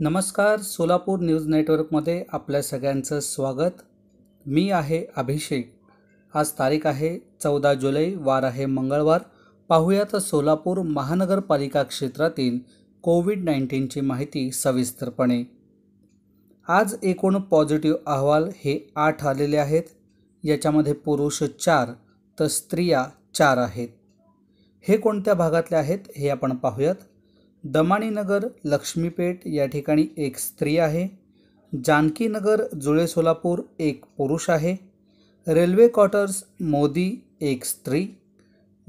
नमस्कार सोलापूर न्यूज नेटवर्कमध्ये आपल्या सगळ्यांचं स्वागत मी आहे अभिषेक आज तारीख आहे चौदा जुलै वार आहे मंगळवार पाहूयात सोलापूर महानगरपालिका क्षेत्रातील कोविड नाईन्टीनची माहिती सविस्तरपणे आज एकूण पॉझिटिव्ह अहवाल हे आठ आलेले आहेत याच्यामध्ये पुरुष चार तर स्त्रिया चार आहेत हे कोणत्या भागातले आहेत हे आपण पाहूयात दमाणीनगर लक्ष्मीपेठ या ठिकाणी एक स्त्री आहे जानकीनगर जुळे सोलापूर एक पुरुष आहे रेल्वे क्वार्टर्स मोदी एक स्त्री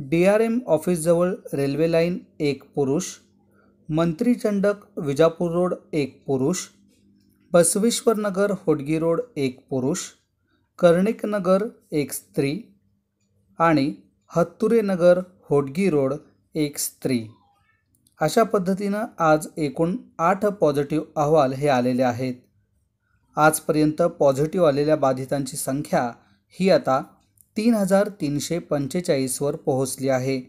डी आर एम ऑफिसजवळ रेल्वे लाईन एक पुरुष मंत्रीचंडक विजापूर रोड एक पुरुष बसवेश्वरनगर नगर होडगी रोड एक पुरुष कर्णिकनगर एक स्त्री आणि हत्तुरे नगर होडगी रोड एक स्त्री अशा पद्धतीनं आज एकूण आठ पॉझिटिव्ह अहवाल हे आलेले आहेत आजपर्यंत पॉझिटिव्ह आलेल्या बाधितांची संख्या ही आता तीन हजार तीनशे पंचेचाळीसवर पोहोचली आहे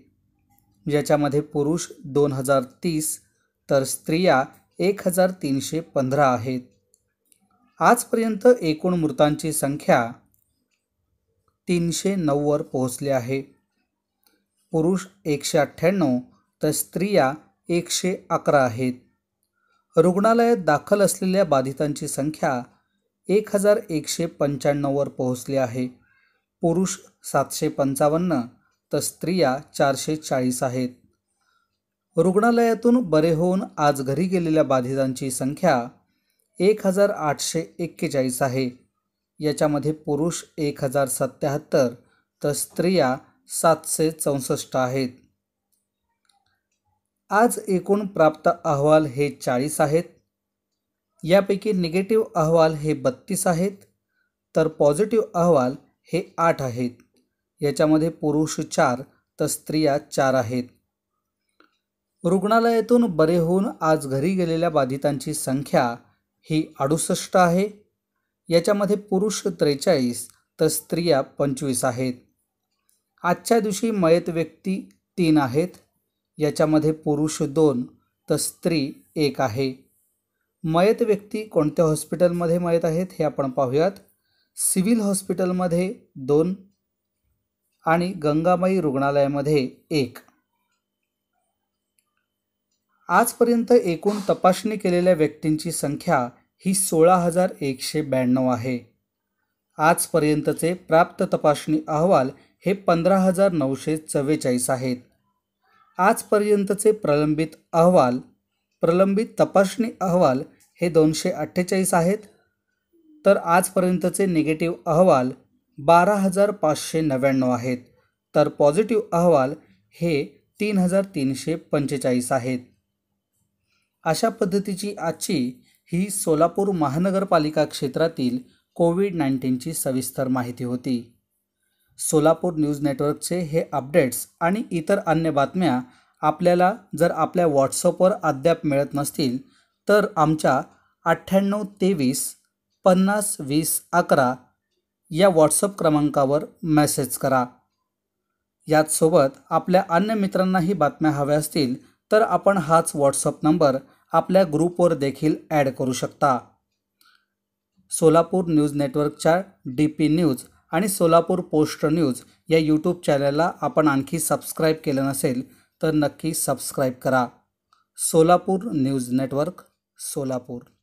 ज्याच्यामध्ये पुरुष दोन हजार तीस तर स्त्रिया एक हजार तीनशे पंधरा आहेत आजपर्यंत एकूण मृतांची संख्या तीनशे नऊवर पोहोचली आहे पुरुष एकशे अठ्ठ्याण्णव तर स्त्रिया एकशे अकरा आहेत रुग्णालयात दाखल असलेल्या बाधितांची संख्या एक हजार एकशे पंच्याण्णववर पोहोचली आहे पुरुष सातशे पंचावन्न तर स्त्रिया चारशे चाळीस आहेत रुग्णालयातून बरे होऊन आज घरी गेलेल्या बाधितांची संख्या एक हजार आठशे एक्केचाळीस आहे याच्यामध्ये पुरुष एक हजार सत्याहत्तर तर स्त्रिया सातशे चौसष्ट आहेत आज एकूण प्राप्त अहवाल हे चाळीस आहेत यापैकी निगेटिव्ह अहवाल हे बत्तीस आहेत तर पॉझिटिव्ह अहवाल हे आठ आहेत याच्यामध्ये पुरुष चार तर स्त्रिया चार आहेत रुग्णालयातून बरे होऊन आज घरी गेलेल्या बाधितांची संख्या ही अडुसष्ट आहे याच्यामध्ये पुरुष त्रेचाळीस तर स्त्रिया पंचवीस आहेत आजच्या दिवशी मयत व्यक्ती तीन आहेत याच्यामध्ये पुरुष दोन तर स्त्री एक आहे मयत व्यक्ती कोणत्या हॉस्पिटलमध्ये मयत आहेत हे आपण पाहूयात सिव्हिल हॉस्पिटलमध्ये दोन आणि गंगामाई रुग्णालयामध्ये एक आजपर्यंत एकूण तपासणी केलेल्या व्यक्तींची संख्या ही सोळा हजार एकशे ब्याण्णव आहे आजपर्यंतचे प्राप्त तपासणी अहवाल हे पंधरा हजार नऊशे चव्वेचाळीस आहेत आजपर्यंतचे प्रलंबित अहवाल प्रलंबित तपासणी अहवाल हे दोनशे अठ्ठेचाळीस आहेत तर आजपर्यंतचे निगेटिव्ह अहवाल बारा हजार पाचशे नव्याण्णव आहेत तर पॉझिटिव्ह अहवाल हे तीन हजार तीनशे पंचेचाळीस आहेत अशा पद्धतीची आजची ही सोलापूर महानगरपालिका क्षेत्रातील कोविड नाईन्टीनची सविस्तर माहिती होती सोलापूर न्यूज नेटवर्कचे हे अपडेट्स आणि इतर अन्य बातम्या आपल्याला जर आपल्या व्हॉट्सअपवर अद्याप मिळत नसतील तर आमच्या अठ्ठ्याण्णव तेवीस पन्नास वीस अकरा या व्हॉट्सअप क्रमांकावर मेसेज करा याचसोबत आपल्या अन्य मित्रांनाही बातम्या हव्या असतील तर आपण हाच व्हॉट्सअप नंबर आपल्या ग्रुपवर देखील ॲड करू शकता सोलापूर न्यूज नेटवर्कच्या डी पी न्यूज आणि सोलापूर पोस्ट न्यूज या यूट्यूब चॅनलला आपण आणखी सबस्क्राईब केलं नसेल तर नक्की सबस्क्राईब करा सोलापूर न्यूज नेटवर्क सोलापूर